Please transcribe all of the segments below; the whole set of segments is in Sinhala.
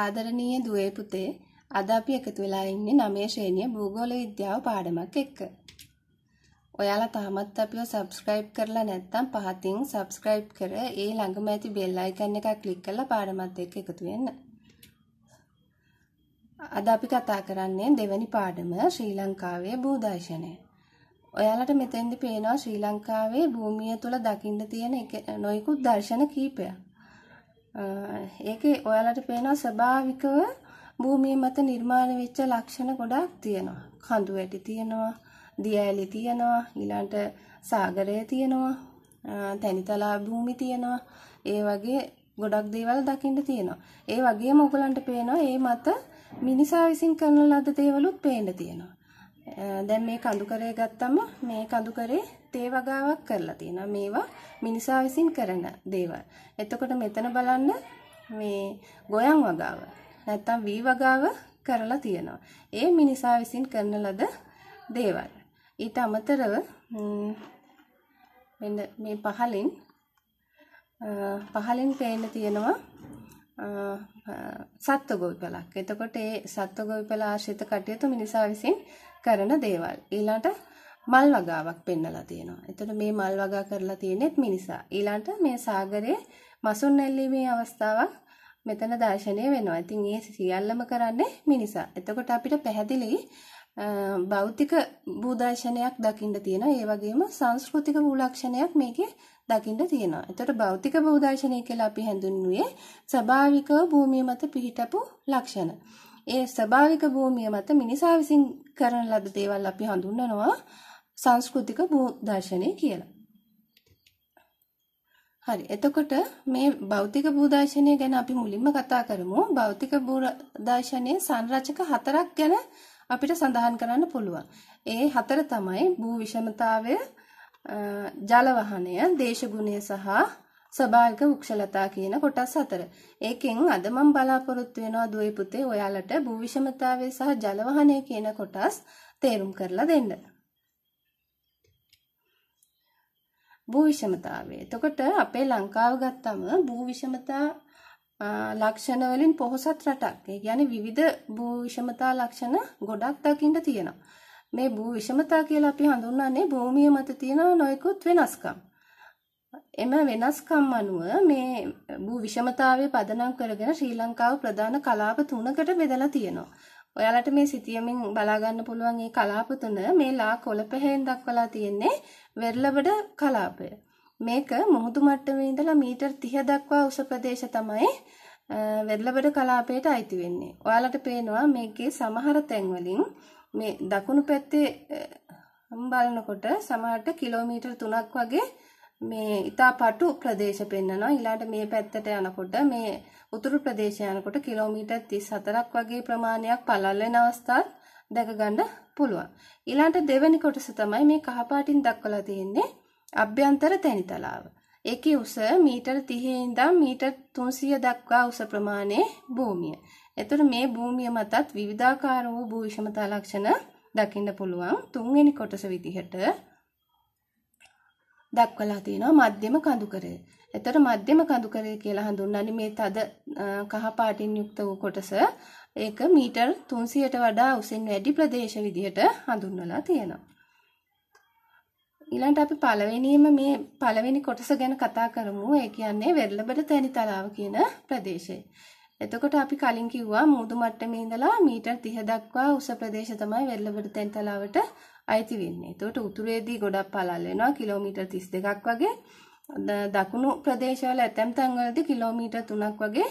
ආදරණීය දුවේ පුතේ අද අපි එකතු වෙලා ඉන්නේ 9 ශ්‍රේණිය භූගෝල විද්‍යාව පාඩමක් එක්ක. ඔයාලා තාමත් අපිව subscribe කරලා නැත්නම් පහතින් subscribe කර ඒ ළඟම ඇති bell icon එක ක්ලික් කරලා පාඩමත් එක්ක එකතු වෙන්න. අද අපි කතා කරන්නේ දෙවැනි පාඩම ශ්‍රී ලංකාවේ භූදර්ශනය. ඔයාලට මෙතෙන්දි පේනවා ශ්‍රී ලංකාවේ භූමිය තුල දකින්න තියෙන නොයිකුත් දර්ශන කීපයක්. ඒක ඔයාලට පේනවා ස්වභාවිකව භූමිය මත නිර්මාණය වෙච්ච ලක්ෂණ ගොඩක් තියෙනවා. කඳු වැටි තියෙනවා, දිය ඇලි තියෙනවා, ඊළඟට සාගරය තියෙනවා, තනිතලා භූමි තියෙනවා. ඒ වගේ ගොඩක් දේවල් දකින්න තියෙනවා. ඒ වගේම ඔයගලන්ට පේනවා මේ මත මිනිසා විසින් කරන ලද දේවලුත් පේන්න තියෙනවා. දැන් මේ කඳු කරේ ගත්තම මේ කඳු කරේ තේ වගාවක් කරලා තියෙනවා. මේවා මිනිසා විසින් කරන දේවල්. එතකොට මෙතන බලන්න මේ ගොයන් වගාව නැත්තම් වී වගාව කරලා තියෙනවා. ඒ මිනිසා විසින් කරන ලද දේවල්. ඊට අමතරව මෙන්න මේ පහලින් පහලින් පේන්න තියෙනවා සත්ව ගොවිපලක්. එතකොට ඒ සත්ව ගොවිපල ආශ්‍රිත කටයුතු මිනිසා විසින් කරන දේවල්. ඊළාට මල් වගාවක් පෙන්නලා තියෙනවා. එතකොට මේ මල් වගා කරලා තියෙනෙත් මිනිසා. ඊළාට මේ සාගරයේ මසුන් නැල්ලීමේ අවස්ථාවක් මෙතන දර්ශනය වෙනවා. ඉතින් ඒ සියල්ලම කරන්නේ මිනිසා. එතකොට අපිට පැහැදිලි භෞතික භූදර්ශනයක් දකින්න තියෙනවා. ඒ වගේම සංස්කෘතික භූලක්ෂණයක් මේකේ දකින්න තියෙනවා. එතකොට භෞතික භූදර්ශනය කියලා අපි හඳුන්වන්නේ ස්වභාවිකව භූමිය මත පිහිටපු ලක්ෂණ. ඒ ස්වභාවික භූමිය මත මිනිසා විසින් කරන ලද දේවල් අපි හඳුන්වනවා සංස්කෘතික භූදර්ශනය කියලා. හරි. එතකොට මේ භෞතික භූදර්ශනය ගැන අපි මුලින්ම කතා කරමු. භෞතික භූදර්ශනයේ සංරචක හතරක් ගැන අපිට සඳහන් කරන්න පුළුවන්. ඒ හතර තමයි භූ විෂමතාවය, ජල වහනය, දේශගුණය සහ ස්වභාවික වෘක්ෂලතා කියන කොටස් හතර. ඒකෙන් අද මම බලාපොරොත්තු වෙනවා දුවේ පුතේ ඔයාලට භූ විෂමතාවය සහ ජලවහනය කියන කොටස් තේරුම් කරලා දෙන්න. භූ විෂමතාවය. එතකොට අපේ ලංකාව ගත්තම භූ විෂමතා ලක්ෂණ වලින් පොහොසත් රටක්. ඒ කියන්නේ විවිධ භූ විෂමතා ලක්ෂණ ගොඩක් දකින්න තියෙනවා. මේ භූ විෂමතා කියලා අපි හඳුන්වන්නේ භූමිය මත තියෙන නොයෙකුත් වෙනස්කම්. එම වෙනස්කම් අනුව මේ භූ විෂමතාවය පදනම් කරගෙන ශ්‍රී ලංකාව ප්‍රධාන කලාප තුනකට බෙදලා තියෙනවා. ඔයාලට මේ සිතියමින් බලා ගන්න පුළුවන් මේ කලාප තුන මේ ලා කොළපහෙන් දක්වලා තියෙන්නේ වෙරළබඩ කලාපය. මේක මුහුදු මට්ටමේ ඉඳලා මීටර් 30 දක්වා උස ප්‍රදේශ තමයි වෙරළබඩ කලාපයට අයිති වෙන්නේ. ඔයාලට පේනවා මේකේ සමහර තැන්වලින් මේ දකුණු පැත්තේ බලනකොට සමහරට කිලෝමීටර් 3ක් වගේ මේ ඉතා පටු ප්‍රදේශ පෙන්නවා ඊළාට මේ පැත්තට යනකොට මේ උතුරු ප්‍රදේශය යනකොට කිලෝමීටර් 34ක් වගේ ප්‍රමාණයක් පළල් වෙන අවස්ථාත් දැක ගන්න පුළුවන්. ඊළාට දෙවෙනි කොටස තමයි මේ කහපාටින් දක්වලා තියෙන්නේ අභ්‍යන්තර තැනිතලාව. ඒකේ උස මීටර් 30 ඉඳන් මීටර් 300 දක්වා උස ප්‍රමාණයේ භූමිය. එතකොට මේ භූමිය මතත් විවිධාකාර වූ භූවිෂමතා ලක්ෂණ දකින්න පුළුවන්. තුන්වෙනි කොටස විදිහට දක්වලා තියෙනවා මධ්‍යම කඳුකරය. එතකොට මධ්‍යම කඳුකරය කියලා හඳුන්වන්නේ මේ තද කහ පාටින් යුක්ත වූ කොටස. ඒක මීටර් 300ට වඩා උසින් වැඩි ප්‍රදේශ විදිහට හඳුන්වලා තියෙනවා. ඊළඟට අපි පළවෙනියම මේ පළවෙනි කොටස ගැන කතා කරමු. ඒ කියන්නේ වෙරළබඩ තැනි තලාව කියන ප්‍රදේශය. එතකොට අපි කලින් කිව්වා මුහුදු මට්ටමේ ඉඳලා මීටර් 30 දක්වා උස ප්‍රදේශ තමයි වෙරළබඩ තැන් තලාවට අයිති වෙන්නේ. එතකොට උතුරේදී ගොඩක් පළල් වෙනවා කිලෝමීටර් 32ක් වගේ. දකුණු ප්‍රදේශවල ඇතැම් තැන්වලදී කිලෝමීටර් 3ක් වගේ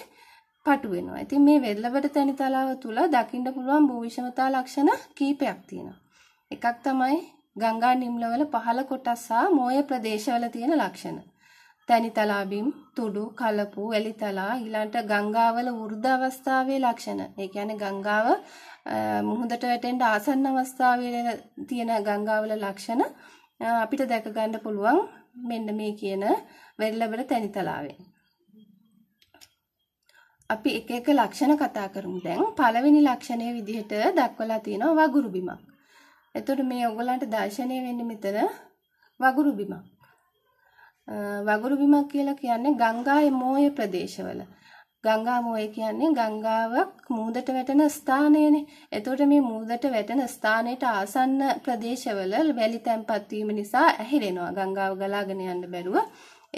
පටු වෙනවා. ඉතින් මේ වෙල්ලබඩ තනි තලාව තුල දකින්න පුළුවන් භූවිෂමතා ලක්ෂණ කීපයක් තියෙනවා. එකක් තමයි ගංගා නිම්ලවල පහළ කොටස් හා මෝය ප්‍රදේශවල තියෙන ලක්ෂණ. තනි තලාබිම්, තුඩු, කලපු, එලිතලා ඊළඟට ගංගාවල වෘද්ධ අවස්ථාවේ ලක්ෂණ. ඒ කියන්නේ ගංගාව මුහුදට වැටෙන්න ආසන්න අවස්ථාවේ තියෙන ගංගාවල ලක්ෂණ අපිට දැක ගන්න පුළුවන් මෙන්න මේ කියන වෙරළබර තැනිතලාවෙන්. අපි එක එක ලක්ෂණ කතා කරමු දැන්. පළවෙනි ලක්ෂණය විදිහට දක්වලා තියෙනවා වගුරු බිමක්. එතකොට මේ ඔයගලන්ට දර්ශනය වෙන්නේ මෙතන වගුරු බිමක්. වගුරු බිමක් කියලා කියන්නේ ගංගා යමෝය ප්‍රදේශවල. ගංගාමෝය කියන්නේ ගංගාවක් මූදට වැටෙන ස්ථානයනේ. එතකොට මේ මූදට වැටෙන ස්ථානයට ආසන්න ප්‍රදේශවල වැලි තැන්පත් වීම නිසා ඇහිරෙනවා. ගංගාව ගලාගෙන යන්න බැරුව.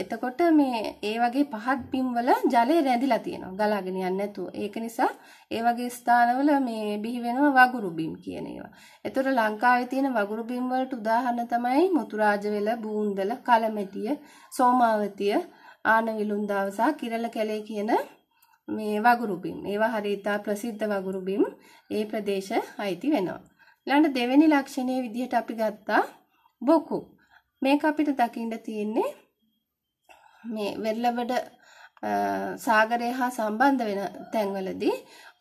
එතකොට මේ ඒ වගේ පහත් බිම්වල ජලය රැඳිලා තියෙනවා. ගලාගෙන යන්නේ නැතුව. ඒක නිසා ඒ වගේ ස්ථානවල මේ බිහි වෙනවා වගුරු බිම් කියන ඒවා. එතකොට ලංකාවේ තියෙන වගුරු බිම් වලට උදාහරණ තමයි මුතුරාජවැල, බූන්දල, කලමැටිය, සෝමාවතිය, ආනවිලුන්දාව සහ කිරල කැලේ කියන මේ වගුරු බිම් ඒවා හරිතා ප්‍රසිද්ධ වගුරු බිම් ඒ ප්‍රදේශ අයිති වෙනවා. ඊළඟ දෙවෙනි ලක්ෂණයේ විදිහට අපි ගත්තා බොකු. මේක අපිට දකින්න තියෙන්නේ මේ වෙරළවඩ සාගරය හා සම්බන්ධ වෙන තැන්වලදී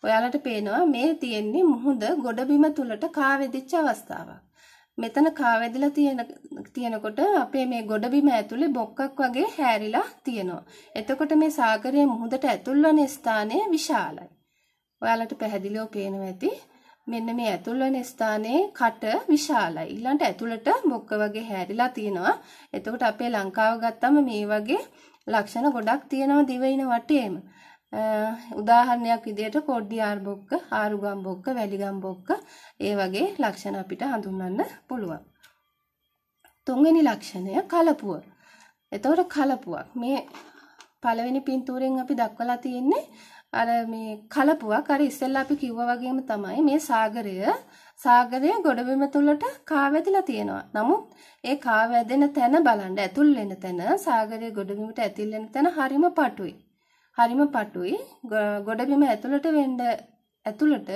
ඔයාලට පේනවා මේ තියෙන්නේ මුහුද ගොඩබිම තුලට කාවෙදිච්ච අවස්ථාවක්. මෙතන කාවැදලා තියෙන තියෙනකොට අපේ මේ ගොඩබිම ඇතුලේ බොක්කක් වගේ හැරිලා තියෙනවා. එතකොට මේ සාගරයේ මුහුදට ඇතුල් වන ස්ථානය විශාලයි. ඔයාලට පැහැදිලිව පේනවා ඇති. මෙන්න මේ ඇතුල් වන ස්ථානයේ කට විශාලයි. ඊළඟට ඇතුළට බොක්ක වගේ හැරිලා තියෙනවා. එතකොට අපේ ලංකාව ගත්තම මේ වගේ ලක්ෂණ ගොඩක් තියෙනවා දිවයින වටේම. උදාහරණයක් විදිහට කොඩ්ඩි ආර්බොක්ක, ආරුගම්බොක්ක, වැලිගම්බොක්ක ඒ වගේ ලක්ෂණ අපිට හඳුන්වන්න පුළුවන්. තුන්වෙනි ලක්ෂණය කලපුව. එතකොට කලපුවක් මේ පළවෙනි පින්තූරෙන් අපි දක්වලා තියෙන්නේ අර මේ කලපුවක් අර ඉස්සෙල්ලා අපි කිව්වා වගේම තමයි මේ සාගරය සාගරය ගොඩබිම තුලට කාවැදිලා තියෙනවා. නමුත් ඒ කාවැදෙන තැන බලන්න ඇතුල් වෙන තැන සාගරයේ ගොඩබිමට ඇතුල් වෙන තැන හරිම පටුයි. හරිම පටුයි ගොඩබිම ඇතුළට වෙන්න ඇතුළට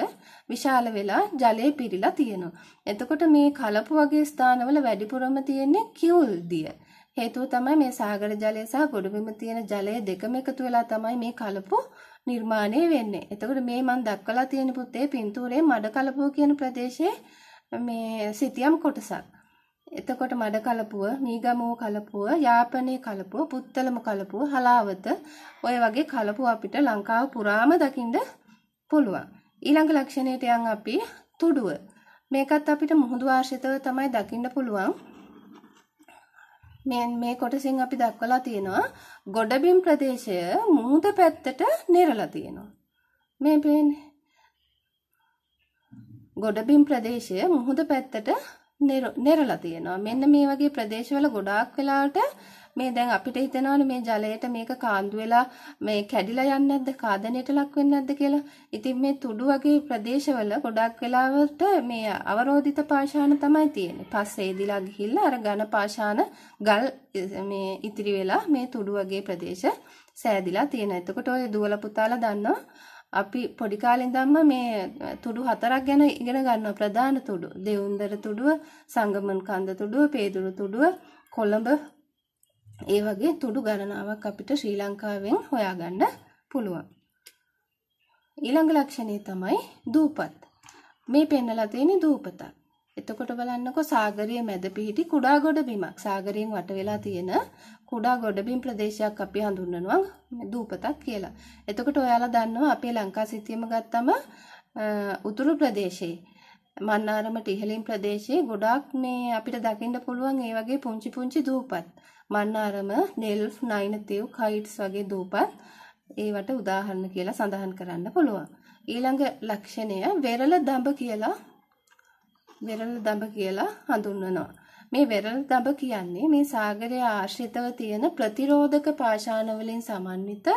විශාල වෙලා ජලය පිරීලා තියෙනවා. එතකොට මේ කලපු වගේ ස්ථානවල වැඩිපුරම තියෙන්නේ කිවුල් දිය. හේතුව තමයි මේ සාගර ජලය සහ ගොඩබිම තියෙන ජලය දෙකම එකතු වෙලා තමයි මේ කලපු නිර්මාණය වෙන්නේ. එතකොට මේ මම දක්වලා තියෙන පුතේ පින්තූරේ මඩ කලපුව කියන ප්‍රදේශයේ මේ සිතියම් කොටසක්. එතකොට මඩ කලපුව, මීගමෝ කලපුව, යාපනයේ කලපුව, පුත්තලම කලපුව, හලාවත ඔය වගේ කලපුව අපිට ලංකාව පුරාම දකින්න පුළුවන්. ඊළඟ ලක්ෂණයට යන් අපි තුඩුව. මේකත් අපිට මුහුදු ආශ්‍රිතව තමයි දකින්න පුළුවන්. මේ මේ කොටසින් අපි දක්වලා තියෙනවා ගොඩබිම් ප්‍රදේශය මුහුද පැත්තට නිරලා තියෙනවා. මේ පේන්නේ. ගොඩබිම් ප්‍රදේශය මුහුද පැත්තට නෙරලා තියෙනවා. මෙන්න මේ වගේ ප්‍රදේශවල ගොඩාක් වෙලාවට මේ දැන් අපිට හිතෙනවානේ මේ ජලයට මේක කාන්දු වෙලා මේ කැඩිලා යන්නේ නැද්ද කාදණයට ලක් වෙන්නේ නැද්ද කියලා. ඉතින් මේ තුඩු වගේ ප්‍රදේශවල ගොඩක් වෙලාවට මේ අවරෝධිත පාෂාණ තමයි තියෙන්නේ. පස්සේ ඉදිලා ගිහිල්ලා අර ඝන පාෂාණ ගල් මේ ඉතිරි වෙලා මේ තුඩු වගේ ප්‍රදේශ සෑදිලා තියෙනවා. එතකොට ඔය දුවලා පුතාලා දන්නවා අපි පොඩි කාලේ ඉඳන්ම මේ තුඩු හතරක් ගැන ඉගෙන ගන්නවා ප්‍රධාන තුඩු. දෙවුන්දර තුඩුව, සංගමන් කන්ද තුඩුව, පේදුරු තුඩුව, කොළඹ ඒ වගේ තුඩු ගණනාවක් අපිට ශ්‍රී ලංකාවෙන් හොයාගන්න පුළුවන්. ඊළඟ ලක්ෂණය තමයි දූපත්. මේ පෙන්නලා තියෙන දූපතක්. එතකොට බලන්නකෝ සාගරයේ මැද පිහිටි කුඩා ගොඩබිමක්. සාගරයෙන් වට වෙලා තියෙන කුඩා ගොඩබිම් ප්‍රදේශයක් අපි හඳුන්වනවා දූපතක් කියලා. එතකොට ඔයාලා දන්නවා අපේ ලංකා සිතියම ගත්තම උතුරු ප්‍රදේශයේ මන්නාරමට ඉහළින් ප්‍රදේශයේ ගොඩාක් මේ අපිට දකින්න පුළුවන් ඒ වගේ පුංචි පුංචි දූපත්. මන්නාරම, නෙල්ෆ්, නයිනතිව්, කයිට්ස් වගේ දූපත් ඒවට උදාහරණ කියලා සඳහන් කරන්න පුළුවන්. ඊළඟ ලක්ෂණය වෙරළ දඹ කියලා වෙරළ දඹ කියලා හඳුන්වනවා. මේ වෙරළ දඹ කියන්නේ මේ සාගරය ආශ්‍රිතව තියෙන ප්‍රතිරෝධක පාෂාණ වලින් සමන්විත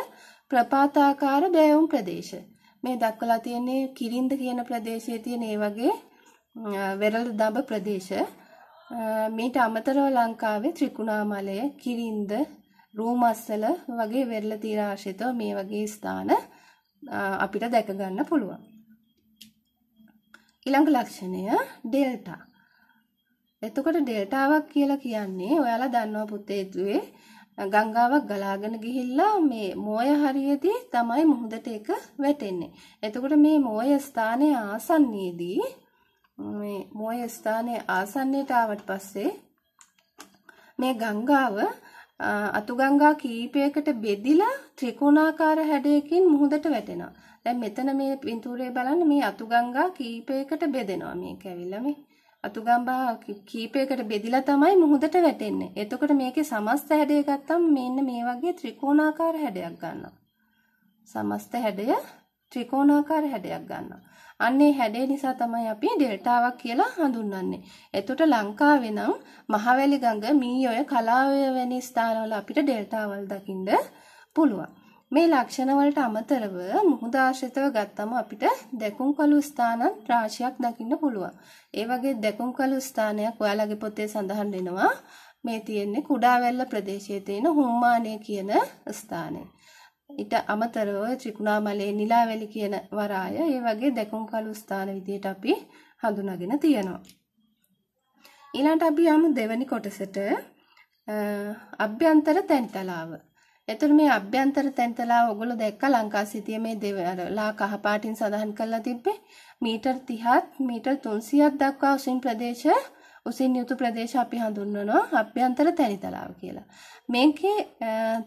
ප්‍රපාතාකාර බෑවුම් ප්‍රදේශ. මේ දක්වලා තියෙන්නේ කිරින්ද කියන ප්‍රදේශයේ තියෙන ඒ වගේ වෙරළ දඹ ප්‍රදේශ. මීට අමතරව ලංකාවේ ත්‍රිකුණාමලය, කිරින්ද, රූමස්සල වගේ වෙරළ තීර ආශ්‍රිතව මේ වගේ ස්ථාන අපිට දැක ගන්න පුළුවන්. ඊළඟ ලක්ෂණය ඩෙල්ටා. එතකොට ඩෙල්ටාවක් කියලා කියන්නේ ඔයාලා දන්නවා පුතේතුවේ ගංගාවක් ගලාගෙන ගිහිල්ලා මේ මෝය හරියේදී තමයි මුහුදට ඒක වැටෙන්නේ. එතකොට මේ මෝය ස්ථානයේ ආසන්නයේදී මේ මෝය ස්ථානයේ ආසන්නයට ආවට පස්සේ මේ ගංගාව අතු ගංගා කීපයකට බෙදිලා ත්‍රිකෝණාකාර හැඩයකින් මුහුදට වැටෙනවා. දැන් මෙතන මේ පින්තූරේ බලන්න මේ අතුගංගා කීපයකට බෙදෙනවා මේක ඇවිල්ලා මේ අතුගම්බා කීපයකට බෙදිලා තමයි මුහුදට වැටෙන්නේ. එතකොට මේකේ සමස්ත හැඩය ගත්තම මෙන්න මේ වගේ ත්‍රිකෝණාකාර හැඩයක් ගන්නවා. සමස්ත හැඩය ත්‍රිකෝණාකාර හැඩයක් ගන්නවා. අන්නේ හැඩය නිසා තමයි අපි ඩෙල්ටාවක් කියලා හඳුන්වන්නේ. එතකොට ලංකාවේ නම් මහවැලි ගඟ මීඔය කලාවය වැනි ස්ථානවල අපිට ඩෙල්ටාවල් දකින්න පුළුවන්. මේ ලක්ෂණවලට අමතරව මුහුදාශ්‍රිතව ගත්තම අපිට දැකුම්කලු ස්ථාන රාශියක් දකින්න පුළුවන්. ඒ වගේ දැකුම්කලු ස්ථානයක් ඔයාලගේ පොතේ සඳහන් වෙනවා. මේ තියෙන්නේ කුඩාවැල්ල ප්‍රදේශයේ තියෙන හුම්මානේ කියන ස්ථානය. ඊට අමතරව ත්‍රිකුණාමලයේ නිලාවැලි කියන වරාය ඒ වගේ දැකුම්කලු ස්ථාන විදිහට අපි හඳුනාගෙන තියෙනවා. ඊළඟට අපි යමු දෙවැනි කොටසට අභ්‍යන්තර තැන්තලාව. එතකොට මේ අභ්‍යන්තර තැන්තලා ඔයගොල්ලෝ දැක්ක ලංකා සිතියේ මේ දෙව අර ලා කහ පාටින් සඳහන් කරලා තිබ්බේ මීටර් 30ත් මීටර් 300ක් දක්වා උසින් ප්‍රදේශ උසින් යුතු ප්‍රදේශ අපි හඳුන්වනවා අභ්‍යන්තර තැනිතලාව කියලා. මේකේ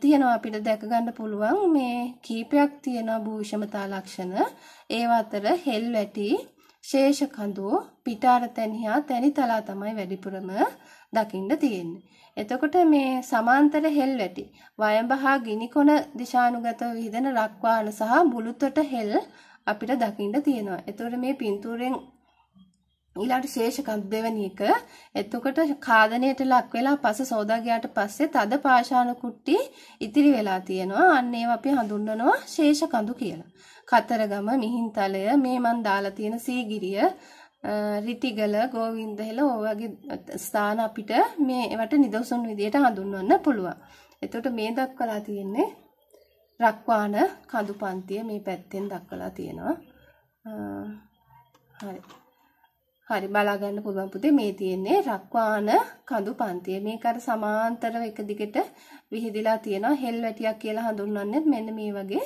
තියෙනවා අපිට දැක ගන්න පුළුවන් මේ කීපයක් තියෙනවා භූෂමතා ලක්ෂණ. ඒ අතර හෙල් වැටි, ශේෂ කඳු, පිටාර තැනිහා තැනිතලා තමයි වැඩිපුරම දකින්න තියෙන්නේ. එතකොට මේ සමාන්තර හෙල්වැටි වයඹහා ගිනිකොන දිශානුගතව විහිදෙන රක්වාන සහ බුලුතොට හෙල් අපිට දකින්න තියෙනවා. එතකොට මේ පින්තූරෙන් ඊළාට ශේෂකම් දෙවැනි එක එතකොට කාදණයට ලක් වෙලා පස සෝදා ගියාට පස්සේ තද පාෂාණ කුට්ටි ඉතිරි වෙලා තියෙනවා අන්න ඒවා අපි හඳුන්වනවා ශේෂ කඳු කියලා. කතරගම මිහින්තලය මේ මන් දාලා තියෙන සීගිරිය රිටිගල ගෝවින්දහෙල ඔයගේ ස්ථාන අපිට මේ ඒවට නිදසුන් විදියට හඳුන්වන්න පුළුවන්. එතකොට මේ දක්වලා තියෙන්නේ රක්වාන කඳු පන්තිය මේ පැත්තෙන් දක්වලා තියෙනවා. හරි. හරි බලා ගන්න පුළුවන් පුතේ මේ තියෙන්නේ රක්වාන කඳු පන්තිය. මේක අර සමාන්තරව එක දිගට විහිදලා තියෙනවා. හෙල්වැටියක් කියලා හඳුන්වන්නේ මෙන්න මේ වගේ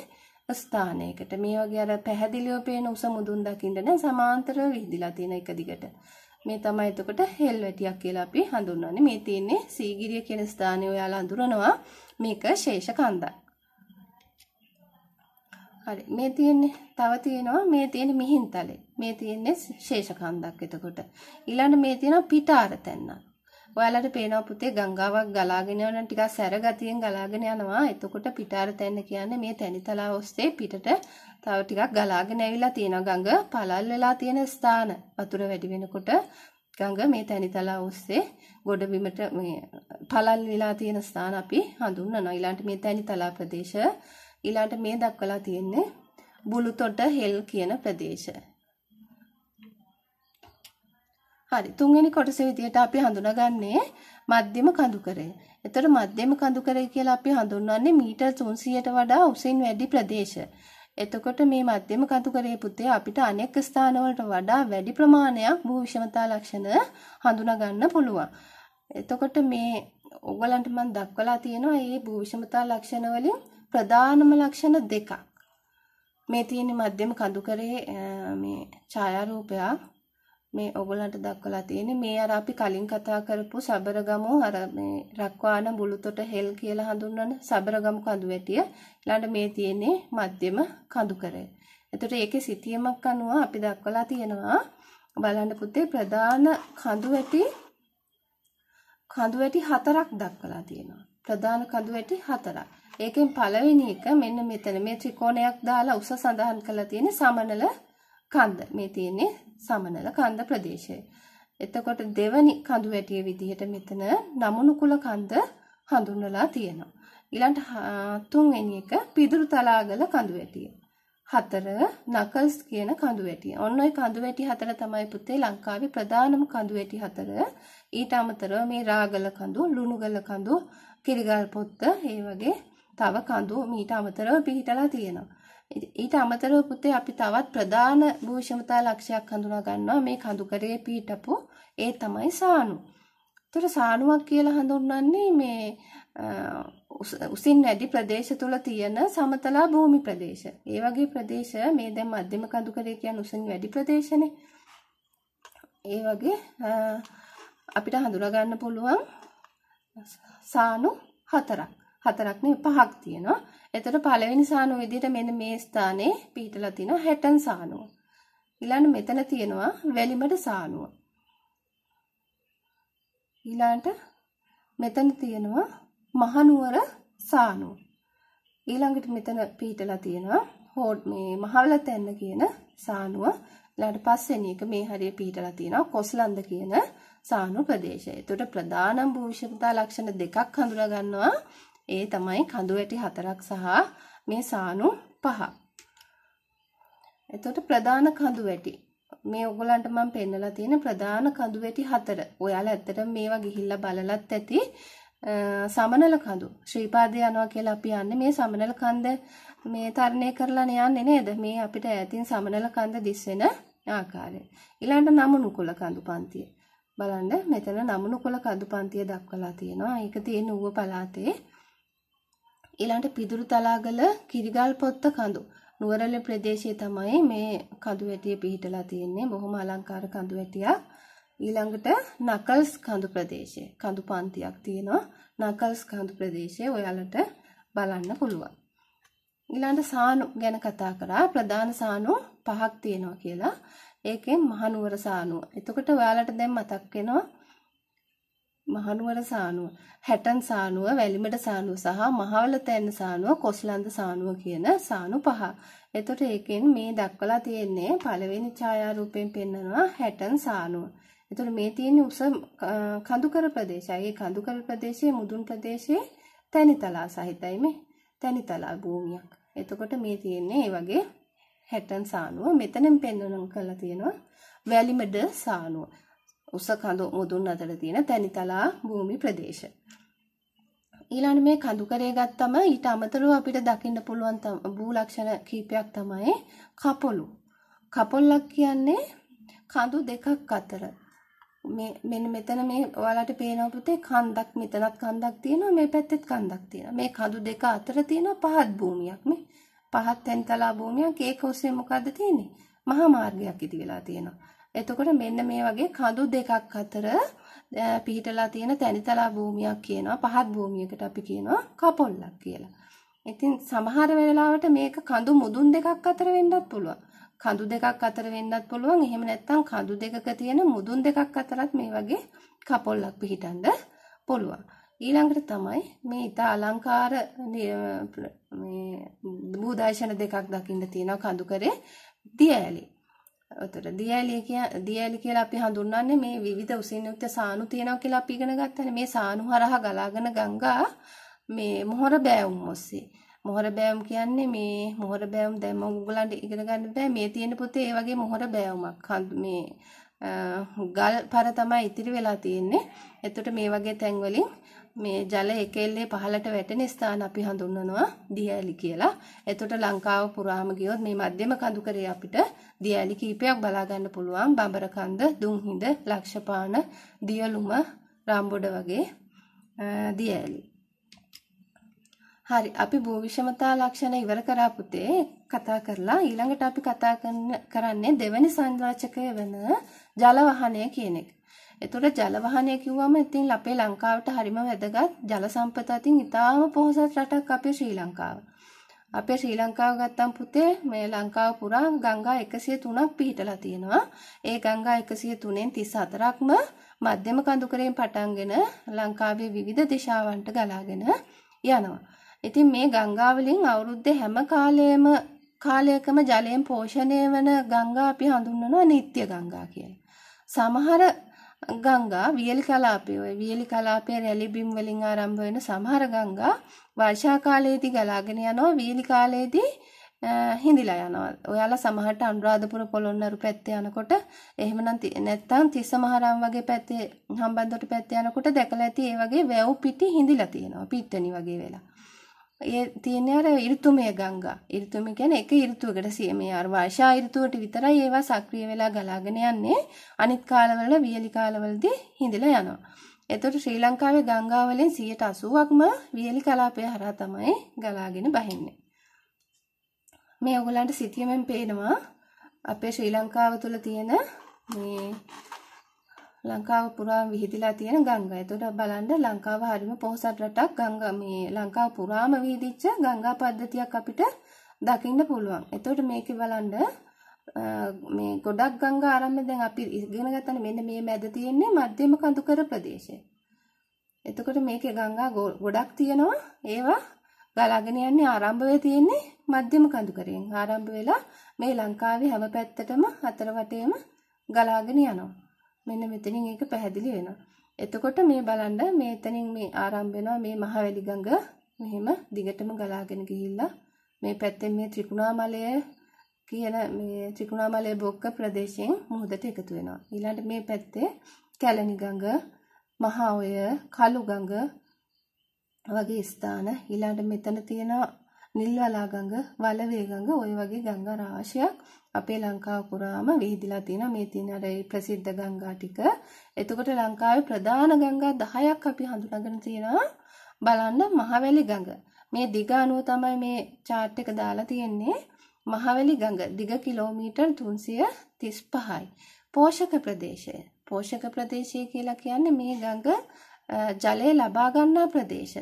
ස්ථානයකට මේ වගේ අර පැහැදිලිව පේන උස මුදුන් දකින්න නෑ සමාන්තරව විහිදලා තියෙන එක දිගට මේ තමයි එතකොට හෙල්වැටියක් කියලා අපි හඳුන්වන්නේ මේ තියෙන්නේ සීගිරිය කියන ස්ථානය ඔයාලා හඳුනනවා මේක ශේෂ කන්දක් හරි මේ තියෙන්නේ තව තියෙනවා මේ තියෙන මිහින්තලේ මේ තියෙන්නේ ශේෂ කන්දක් එතකොට ඊළඟ මේ තියෙනවා පිටාර තැන්නක් ඔයාලට පේනවා පුතේ ගංගාවක් ගලාගෙන යනවා ටිකක් සැර ගතියෙන් ගලාගෙන යනවා. එතකොට පිටාර තැන්න කියන්නේ මේ තැනිතලා ඔස්සේ පිටට තව ටිකක් ගලාගෙන ඇවිල්ලා තියෙනවා. ගඟ පළල් වෙලා තියෙන ස්ථාන. වතුර වැඩි වෙනකොට ගඟ මේ තැනිතලා ඔස්සේ ගොඩ බිමට මේ පළල් වෙලා තියෙන ස්ථාන අපි හඳුන්වනවා. ඊළඟට මේ තැනිතලා ප්‍රදේශ ඊළඟට මේ දක්වලා තියෙන්නේ බුලුතොට හෙල් කියන ප්‍රදේශ. හරි තුන්වෙනි කොටස විදියට අපි හඳුනාගන්නේ මධ්‍යම කඳුකරය. එතකොට මධ්‍යම කඳුකරය කියලා අපි හඳුන්වන්නේ මීටර් 300ට වඩා උසින් වැඩි ප්‍රදේශ. එතකොට මේ මධ්‍යම කඳුකරයේ පුතේ අපිට අනෙක් ස්ථානවලට වඩා වැඩි ප්‍රමාණයක් භූ විෂමතා ලක්ෂණ හඳුනා ගන්න පුළුවන්. එතකොට මේ ඔයගලන්ට මම දක්වලා තියෙනවා මේ භූ විෂමතා ලක්ෂණ වලින් ප්‍රධානම ලක්ෂණ දෙකක්. මේ තියෙන මධ්‍යම කඳුකරයේ මේ ඡායාරූපයක් මේ ඔයගලන්ට දක්වලා තියෙන්නේ මේ අර අපි කලින් කතා කරපු සබරගමු අර මේ රක්වාන බුලුතොට හෙල් කියලා හඳුන්වන සබරගමු කඳු වැටිය ඊළඟ මේ තියෙන්නේ මධ්‍යම කඳු කරය. එතකොට ඒකේ සිතියමක් අනුව අපි දක්වලා තියෙනවා බලන්න පුතේ ප්‍රධාන කඳු වැටි කඳු වැටි හතරක් දක්වලා තියෙනවා. ප්‍රධාන කඳු වැටි හතරක්. ඒකෙන් පළවෙනි එක මෙන්න මෙතන මේ ත්‍රිකෝණයක් දාලා උස සඳහන් කරලා තියෙන සමනල කන්ද. මේ තියෙන්නේ සමනල කන්ද ප්‍රදේශය. එතකොට දෙවනි කඳු වැටිය විදිහට මෙතන නමුණු කුල කන්ද හඳුන්වලා තියෙනවා. ඊළඟට තුන්වෙනි එක පිදුරු තලාගල කඳු වැටිය. හතර නකල්ස් කියන කඳු වැටිය. ඔන්න ඔය කඳු වැටි හතර තමයි පුතේ ලංකාවේ ප්‍රධානම කඳු වැටි හතර. ඊට අමතරව මේ රාගල කඳු, ලුණුගල කඳු, කිරිගල් පොත්ත, ඒ වගේ තව කඳු මීට අමතරව පිහිටලා තියෙනවා. ඊට අමතරව පුතේ අපි තවත් ප්‍රධාන භූෂමතා ලක්ෂයක් හඳුනා ගන්නවා මේ කඳුකරේ පීටපු ඒ තමයි සානු. ඒතර සානුවක් කියලා හඳුන්වන්නේ මේ උසින් වැඩි ප්‍රදේශ තුල තියෙන සමතලා භූමි ප්‍රදේශ. ඒ වගේ ප්‍රදේශ මේ දැන් මධ්‍යම කඳුකරේ කියන්නේ උසින් වැඩි ප්‍රදේශනේ. ඒ වගේ අපිට හඳුනා ගන්න පුළුවන් සානු හතරක්. හතරක් නෙවෙයි පහක් තියෙනවා. එතකොට පළවෙනි සානුව විදිහට මෙන්න මේ ස්ථානයේ පිහිටලා තිනවා හැටන් සානුව. ඊළඟ මෙතන තියෙනවා වැලිමඩ සානුව. ඊළඟට මෙතන තියෙනවා මහනුවර සානුව. ඊළඟට මෙතන පිහිටලා තියෙනවා හෝඩ් මේ මහවලතැන්න කියන සානුව. ඊළඟට පස්වෙනි එක මේ හරිය පිහිටලා තියෙනවා කොස්ලන්ද කියන සානුව ප්‍රදේශය. ඒතකොට ප්‍රධානම භූෂිතතා ලක්ෂණ දෙකක් හඳුනා ගන්නවා ඒ තමයි කඳු ඇටි හතරක් සහ මේ සානු පහ. එතකොට ප්‍රධාන කඳු වැටි මේ ඔයගලන්ට මම පෙන්නලා තියෙන ප්‍රධාන කඳු වැටි හතර. ඔයාලා ඇත්තටම මේවා ගිහිල්ලා බලලත් ඇති. සමනල කඳු ශ්‍රීපාදේ යනවා කියලා අපි යන්නේ මේ සමනල කඳ මේ තරණය කරලා යන්නේ නේද? මේ අපිට ඈතින් සමනල කඳ දිස්වෙන ආකාරය. ඊළඟට නමුණු කුල කඳු පන්තිය. බලන්න මෙතන නමුණු කුල කඳු පන්තිය දක්වලා තියෙනවා. ඒක තියෙන ඌව පළාතේ ඊළඟට පිදුරු තලාගල කිරිගල් පොත්ත කඳු. නුවරල ප්‍රදේශයේ තමයි මේ කඳු වැටිය පිහිටලා තියෙන්නේ. බොහොම අලංකාර කඳු වැටියක්. ඊළඟට නකල්ස් කඳු ප්‍රදේශය. කඳු පන්තියක් තියෙනවා. නකල්ස් කඳු ප්‍රදේශය ඔයාලට බලන්න පුළුවන්. ඊළඟට සානු ගැන කතා කරා. ප්‍රධාන සානු පහක් තියෙනවා කියලා. ඒකෙන් මහනුවර සානුව. එතකොට ඔයාලට දැන් මතක් වෙනවා මහනුවර සානුව, හැටන් සානුව, වැලිමඩ සානුව සහ මහවලතැන්න සානුව, කොස්ලන්ද සානුව කියන සානු පහ. එතකොට ඒකෙන් මේ දක්වලා තියෙන්නේ පළවෙනි ඡායාරූපයෙන් පෙන්නවා හැටන් සානුව. එතකොට මේ තියෙන්නේ උස කඳුකර ප්‍රදේශය. ඒ කඳුකර ප්‍රදේශයේ මුදුන් ප්‍රදේශයේ තැනිතලා සහිතයි මේ තැනිතලා භූමියක්. එතකොට මේ තියෙන්නේ ඒ වගේ හැටන් සානුව. මෙතනින් පෙන්වන කරලා තියෙනවා වැලිමඩ සානුව. උස කඳු මුදුන් අතර තියෙන තැනිතලා භූමි ප්‍රදේශ. ඊළඟ මේ කඳුකරය ගත්තම ඊට අමතරව අපිට දකින්න පුළුවන් භූ ලක්ෂණ කීපයක් තමයි කපොළු. කපොල්ලක් කියන්නේ කඳු දෙකක් අතර මේ මෙන්න මෙතන මේ ඔයාලට පේනවා පුතේ කන්දක් මෙතනත් කන්දක් තියෙනවා මේ පැත්තෙත් කන්දක් තියෙනවා මේ කඳු දෙක අතර තියෙන පහත් භූමියක් මේ පහත් තැන්තලා භූමියක් ඒක ඔස්සේ මොකද්ද තියෙන්නේ මහා මාර්ගයක් ඉති වෙලා තියෙනවා එතකොට මෙන්න මේ වගේ කඳු දෙකක් අතර පිහිටලා තියෙන තැනිතලා භූමියක් කියනවා. පහත් භූමියකට අපි කියනවා කපොල්ලක් කියලා. ඉතින් සමහර වෙලාවට මේක කඳු මුදුන් දෙකක් අතර වෙන්නත් පුළුවන්. කඳු දෙකක් අතර වෙන්නත් පුළුවන්. එහෙම නැත්නම් කඳු දෙකක තියෙන මුදුන් දෙකක් අතරත් මේ වගේ කපොල්ලක් පිහිටන්න පුළුවන්. ඊළඟට තමයි මේ ඊට අලංකාර මේ භූදායශන දෙකක් දකින්න තියෙනවා කඳු කරේ දියඇලේ. ඔතන දියඇලිය කිය දියඇලි කියලා අපි හඳුන්වන්නේ මේ විවිධ උසින් යුක්ත සානු තියෙනවා කියලා අපි ඉගෙන ගත්තනේ මේ සානු හරහා ගලාගෙන ගංගා මේ මොහොර බෑවුම් ඔස්සේ මොහොර බෑවුම් කියන්නේ මේ මොහොර බෑවුම් දැන් මම ඔයගලන්ට ඉගෙන ගන්න බෑ මේ තියෙන පුතේ ඒ වගේ මොහොර බෑවුමක් මේ ගල් පර තමයි ඉතිරි වෙලා තියෙන්නේ. එතකොට මේ වගේ තැන් වලින් මේ ජල එකෙල්ලේ පහළට වැටෙන ස්ථාන අපි හඳුන්වනවා දියඇලි කියලා. එතකොට ලංකාව පුරාම ගියොත් මේ මධ්‍යම කඳුකරේ අපිට දියැලි කීපයක් බලාගන්න පුළුවන් බඹරකන්ද දුම්හිඳ ලක්ෂපාන දියලුම රම්බොඩ වගේ දියැලි. හරි අපි භූවිෂමතා ලක්ෂණ ඉවර කරා පුතේ කතා කරලා ඊළඟට අපි කතා කරන්නේ දෙවැනි සංරචකය වෙන ජලවහනය කියන එක. එතකොට ජලවහනය කිව්වම ඉතින් අපේ ලංකාවට හරිම වැදගත් ජල සම්පත අතින් ඉතාම පොහොසත් රටක් අපේ ශ්‍රී ලංකාව. අපේ ශ්‍රී ලංකාව ගත්තම් පුතේ මේ ලංකාව පුරා ගංගා 103ක් පිහිටලා තියෙනවා. ඒ ගංගා 103න් 34ක්ම මධ්‍යම කඳුකරයෙන් පටන්ගෙන ලංකාවේ විවිධ දිශාවන්ට ගලාගෙන යනවා. ඉතින් මේ ගංගා වලින් අවුරුද්දේ හැම කාලයෙම කාලයකම ජලයෙන් පෝෂණය වන ගංගා අපි හඳුන්වනවා නিত্য ගංගා කියලා. සමහර ගංගා වියලි කලාපය ඔය වියලි කලාපය රැලි බිම් වලින් ආරම්භ වෙන සමහර ගංගා වර්ෂා කාලයේදී ගලාගෙන යනවා වියලි කාලයේදී හිඳිලා යනවා. ඔයාලා සමහරට අනුරාධපුර පොළොන්නරු පැත්තේ යනකොට එහෙම නැත්නම් තිස්ස මහරම් වගේ පැත්තේ හම්බන්තොට පැත්තේ යනකොට දැකලා ඇති ඒ වගේ වැව් පිටි හිඳිලා තියෙනවා. පිට්ටනි වගේ වෙලා. ඒ තියෙන අර ඍතුමය ගංගා. ඍතුමය කියන්නේ එක ඍතුවකට සියමේ අර වර්ෂා ඍතුවට විතරයි ඒවා සක්‍රිය වෙලා ගලාගෙන යන්නේ. අනිත් කාලවල වියලි කාලවලදී හිඳලා යනවා. එතකොට ශ්‍රී ලංකාවේ ගංගා වලින් 80%ක්ම වියලි කලාපය හරහා තමයි ගලාගෙන බහින්නේ. මේ ඔයගලන්ට සිතියමෙන් පේනවා අපේ ශ්‍රී ලංකාව තුල තියෙන මේ ලංකාව පුරා විහිදලා තියෙන ගංගා. එතකොට බලන්න ලංකාව හරිම පොහොසත් රටක් ගංගා මේ ලංකාව පුරාම විහිදිච්ච ගංගා පද්ධතියක් අපිට දකින්න පුළුවන්. එතකොට මේකේ බලන්න මේ ගොඩක් ගංගා ආරම්භ දැන් අපි ඉගෙන ගන්න මෙන්න මේ මැද තියෙන්නේ මධ්‍යම කඳුකර ප්‍රදේශය. එතකොට මේකේ ගංගා ගොඩක් තියෙනවා. ඒවා ගලාගෙන යන්නේ ආරම්භයේ තියෙන්නේ මධ්‍යම කඳුකරයෙන්. ආරම්භ වෙලා මේ ලංකාවේ හැම පැත්තටම හතර වටේම ගලාගෙන යනවා. මෙන්න මෙතනින් ඒක පැහැදිලි වෙනවා. එතකොට මේ බලන්න මේතනින් මේ ආරම්භ වෙනවා මේ මහවැලි ගඟ මෙහෙම දිගටම ගලාගෙන ගිහිල්ලා මේ පැත්තෙන් මේ ත්‍රිකුණාමලය කියන මේ ත්‍රිකුණාමලය බොක්ක ප්‍රදේශයෙන් මුහුදට එකතු වෙනවා. ඊළඟට මේ පැත්තේ කැලණි ගඟ, මහා ඔය, කළු ගඟ වගේ ස්ථාන ඊළඟට මෙතන තියෙන නිල්වලා ගඟ, වලවේ ගඟ, ওই වගේ ගංගා රාශියක් අපේ ලංකාව පුරාම විහිදලා තියෙනවා මේ තියෙන අර ප්‍රසිද්ධ ගංගා ටික. එතකොට ලංකාවේ ප්‍රධාන ගංගා 10ක් අපි හඳුනාගෙන තියෙනවා. බලන්න මහවැලි ගඟ. මේ දිග අනුව තමයි මේ chart එක දාලා තියෙන්නේ. මහවැලි ගඟ දිග කිලෝමීටර් 335යි. පෝෂක ප්‍රදේශය. පෝෂක ප්‍රදේශය කියලා කියන්නේ මේ ගඟ ජලය ලබා ගන්නා ප්‍රදේශ.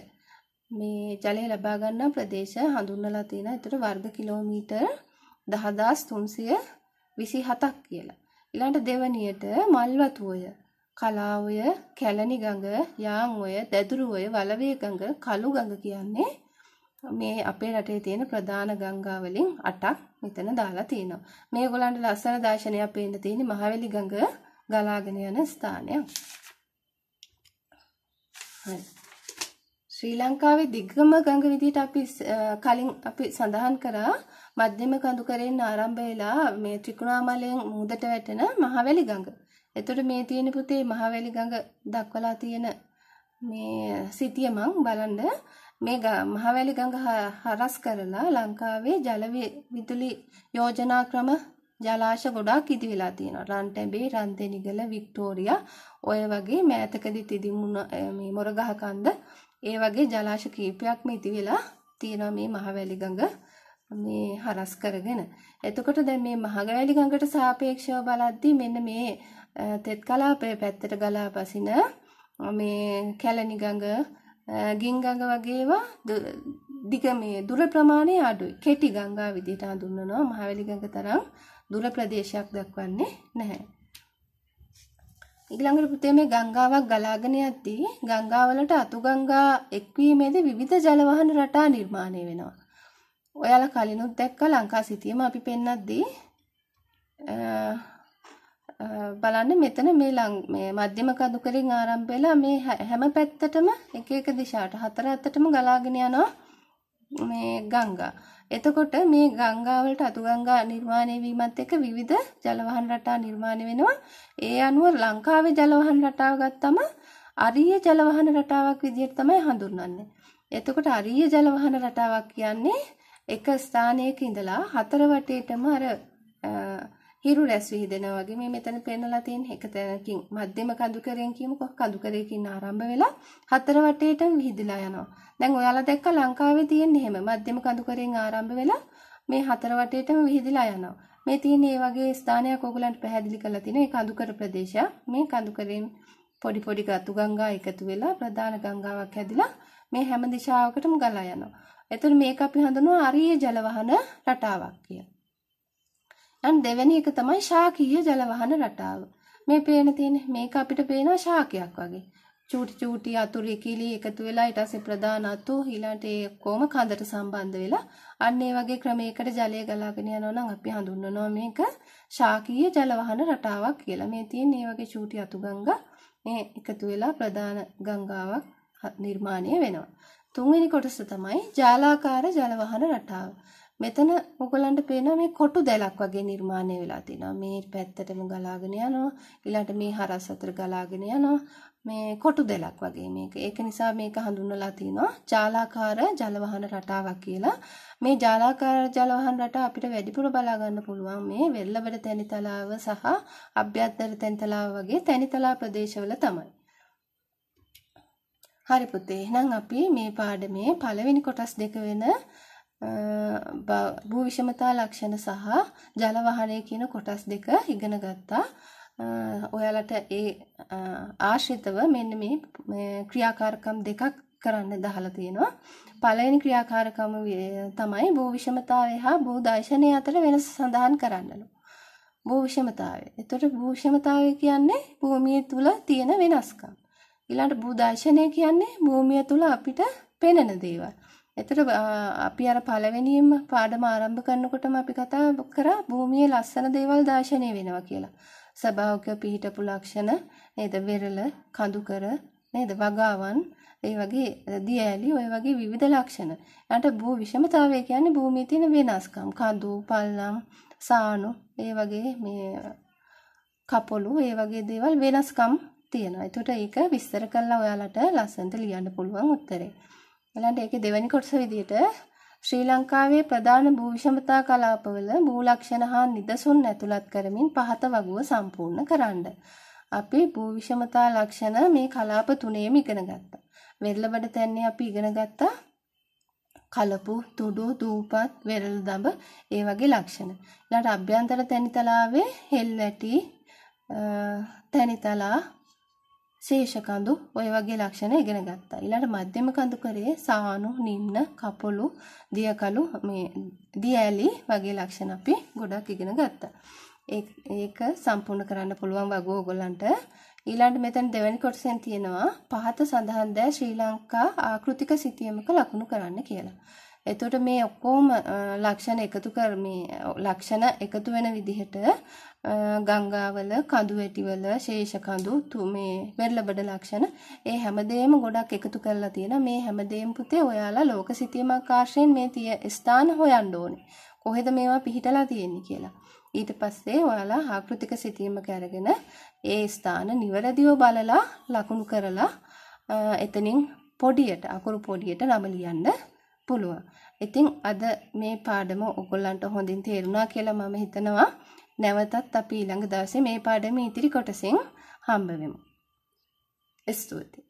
මේ ජලය ලබා ගන්නා ප්‍රදේශ හඳුන්වලා තියෙනවා. ඒතර වර්ග කිලෝමීටර් දහදාස් තුන්සිය විසි හතක් කියලා. ඉළන්ට දෙවනියට මල්වතුවය කලාවය කැලනිගඟ යාංඔය දැදුරුවය වලවේගඟ කළුගඟ කියන්නේ මේ අපේ රටේ තියෙන ප්‍රධාන ගංගාවලින් අටක් මෙතන දාලා තියෙනවා. මේ ගොලන්ට ලස්සන දර්ශනයක් පේන්න තියෙන මහවැලි ගඟ ගලාගෙන යන ස්ථානය. හරි. ශ්‍රී ලංකාවේ දිග්ගම ගඟ විදිහට අපි කලින් අපි සඳහන් කරා මධ්‍යම කඳුකරෙන් ආරම්භ වෙලා මේ ත්‍රිකුණාමලයෙන් මුහුදට වැටෙන මහවැලි ගඟ. එතකොට මේ තියෙන පුතේ මහවැලි ගඟ දක්වලා තියෙන මේ සිතිය මං බලන්න මේ මහවැලි ගඟ හරස් කරලා ලංකාවේ ජල විදුලි යෝජනා ක්‍රම ජලාශ ගොඩක් ඉදි වෙලා තියෙනවා. රන්ටැඹේ, රන්තෙනිගල, වික්ටෝරියා ඔය වගේ මෑතකදි තිදිමුණ මේ මොරගහ කන්ද ඒ වගේ ජලාශ කීපයක්ම ඉදි වෙලා තියෙනවා මේ මහවැලි ගඟ මේ හරස් කරගෙන. එතකොට දැන් මේ මහවැලි ගඟට සාපේක්ෂව බලද්දී මෙන්න මේ තෙත් කලාපය පැත්තට ගලා පසින මේ කැලණි ගඟ, ගින් ගඟ වගේවා දිග මේ දුර ප්‍රමාණය අඩුයි. කෙටි ගංගා විදිහට හඳුන්වනවා මහවැලි ගඟ තරම් දුර ප්‍රදේශයක් දක්වන්නේ නැහැ. ඊළඟට පුතේ මේ ගංගාවක් ගලාගෙන යද්දී ගංගාවලට අතු ගංගා එක්වීමේදී විවිධ ජලවාහන රටා නිර්මාණය වෙනවා. ඔයාලා කලිනුත් දැක්කා ලංකා සිටියම අපි පෙන්නද්දී බලන්න මෙතන මේ මේ මධ්‍යම කඳුකරින් ආරම්භ වෙලා මේ හැම පැත්තටම එක එක දිශාට හතර අතටම ගලාගෙන යනවා මේ ගංගා. එතකොට මේ ගංගාවලට අතු ගංගා නිර්මාණය වීමත් එක්ක විවිධ ජලවහන් රටා නිර්මාණය වෙනවා. ඒ අනුව ලංකාවේ ජලවහන් රටාව ගත්තම අරිය ජලවහන රටාවක් විදිහට තමයි හඳුන්වන්නේ. එතකොට අරිය ජලවහන රටාවක් කියන්නේ එක ස්ථානයක ඉඳලා හතර වටේටම අර හිරු ලැස් විහිදෙනා වගේ මේ මෙතන පෙන්නලා තියෙන එක තැනකින් මධ්‍යම කඳුකරෙන් කියමුකෝ කඳුකරයකින් ආරම්භ වෙලා හතර වටේටම විහිදලා යනවා. දැන් ඔයාලා දැක්ක ලංකාවේ තියෙන හැම මධ්‍යම කඳුකරෙන් ආරම්භ වෙලා මේ හතර වටේටම විහිදලා යනවා. මේ තියෙන මේ වගේ ස්ථානයක් ඔයගලන්ට පැහැදිලි කරලා තියෙන ඒ කඳුකර ප්‍රදේශය මේ කඳුකරෙන් පොඩි පොඩි ගතු ගංගා එකතු වෙලා ප්‍රධාන ගංගාවක් හැදිලා මේ හැම දිශාවකටම ගලා යනවා. එතකොට මේක අපි හඳුනනවා අරිය ජලවහන රටාවක් කියලා. දැන් දෙවෙනි එක තමයි ශාකීය ජලවහන රටාව. මේ පේන තියෙන මේක අපිට පේනවා ශාකයක් වගේ. චූටි චූටි අතුරු කිලි එකතු වෙලා ඊට පස්සේ ප්‍රධාන අතු ඊළඟට ඒ කොම කඳට සම්බන්ධ වෙලා අන්න ඒ වගේ ක්‍රමයකට ජලය ගලාගෙන යනවා නම් අපි හඳුන්වනවා මේක ශාකීය ජලවහන රටාවක් කියලා. මේ තියෙන මේ වගේ චූටි අතු ගංගා මේ එකතු වෙලා ප්‍රධාන ගංගාවක් නිර්මාණය වෙනවා. තුන්වෙනි කොටස තමයි ජාලාකාර ජලවහන රටාව. මෙතන ඔයගලන්ට පේනවා මේ කොටු දැලක් වගේ නිර්මාණය වෙලා තිනවා. මේ පැත්තටම ගලාගෙන යනවා. ඊළඟට මේ හරස් අතර ගලාගෙන යනවා. මේ කොටු දැලක් වගේ මේක. ඒක නිසා මේක හඳුන්වලා තිනවා ජාලාකාර ජලවහන රටාවක් කියලා. මේ ජාලාකාර ජලවහන රටාව අපිට වැඩිපුර බලා ගන්න පුළුවන් මේ වෙල්ලබඩ තැනි තලාව සහ අභ්‍යන්තර තැනි තලාව වගේ තැනි තලා ප්‍රදේශවල තමයි. හරි පුතේ. එහෙනම් අපි මේ පාඩමේ පළවෙනි කොටස් දෙක වෙන භූවිෂමතා ලක්ෂණ සහ ජල වහනය කියන කොටස් දෙක ඉගෙන ගත්තා. ඔයාලට ඒ ආශ්‍රිතව මෙන්න මේ ක්‍රියාකාරකම් දෙකක් කරන්න දහලා තියෙනවා. පළවෙනි ක්‍රියාකාරකම තමයි භූවිෂමතාවය හා භූදර්ශනය අතර වෙනස සඳහන් කරන්නලු. භූවිෂමතාවය. එතකොට භූෂමතාවය කියන්නේ භූමිය තුල තියෙන වෙනස්කම්. ඊළඟට භූදර්ශනය කියන්නේ භූමිය තුල අපිට පෙනෙන දේවල්. එතට අපි අර පළවෙනිීම් පාඩම ආරම්භ කරන්නකොටම අපි කතා කර භූමිය ලස්සන දේවල් දර්ශනය වෙනවා කියලා. සභාවක පිහිටපු ලක්ෂණ නේද වෙරළ කඳුකර නේද වගාවන් ඒ වගේ දියඇලි ඔය වගේ විවිධ ලක්ෂණ. යට භූ විෂමතාවය කියන්නේ භූමී තියෙන වෙනස්කම් කඳු පල්ලම් සානු ඒ වගේ මේ කපොලු ඒ වගේ දේවල් වෙනස්කම් තියෙනවා. එතකොට ඒක විස්තර කරලා ඔයාලට ලස්සනට ලියන්න පුළුවන් උත්තරේ. ඊළඟට ඒකේ දෙවෙනි කොටස විදිහට ශ්‍රී ලංකාවේ ප්‍රධාන භූ විෂමතා කලාපවල භූ ලක්ෂණ හා නිදසුන් ඇතුළත් කරමින් පහත වගුව සම්පූර්ණ කරන්න. අපි භූ විෂමතා ලක්ෂණ මේ කලාප තුනේම ඉගෙන ගත්තා. වෙරළබඩ තැන්නේ අපි ඉගෙන ගත්තා කලපු, තුඩු, දූපත්, වෙරළ දඹ ඒ වගේ ලක්ෂණ. ඊළඟට අභ්‍යන්තර තැනිතලාවේ හෙල්වැටි තැනිතලා ශේෂ කඳු ඔය වගේ ලක්ෂණ ඉගෙන ගත්තා. ඊළඟ මධ්‍යම කඳු කරේ සානු, නිම්න, කපොළු, දියකළු මේ දියඇලි වගේ ලක්ෂණ අපි ගොඩක් ඉගෙන ගත්තා. ඒක සම්පූර්ණ කරන්න පුළුවන් වග ඕගොල්ලන්ට. ඊළඟ මෙතන දෙවැනි කොටසෙන් තියෙනවා පහත සඳහන් ශ්‍රී ලංකා ආකෘතික සිතියමක ලකුණු කරන්න කියලා. එතකොට මේ ඔක්කොම ලක්ෂණ එකතු කර මේ ලක්ෂණ එකතු වෙන විදිහට ගංගාවල කඳු වැටිවල ශේෂ කඳු මේ වෙරළබඩ ලක්ෂණ ඒ හැමදේම ගොඩක් එකතු කරලා තියෙන මේ හැමදේම පුතේ ඔයාලා ලෝක සිතීමක් ආශ්‍රයෙන් මේ තිය ස්ථාන හොයන්න ඕනේ. කොහෙද මේවා පිහිටලා තියෙන්නේ කියලා. ඊට පස්සේ ඔයාලා ආකෘතික සිතීමක අරගෙන ඒ ස්ථාන නිවැරදිව බලලා ලකුණු කරලා එතනින් පොඩියට අකුරු පොඩියට නම ලියන්න පුළුවන්. ඉතින් අද මේ පාඩම ඔයගොල්ලන්ට හොඳින් තේරුණා කියලා මම හිතනවා. නැවතත් අපි ඊළඟ දවසේ මේ පාඩමේ ඉතිරි කොටසෙන් හම්බ වෙමු. ස්තුතියි.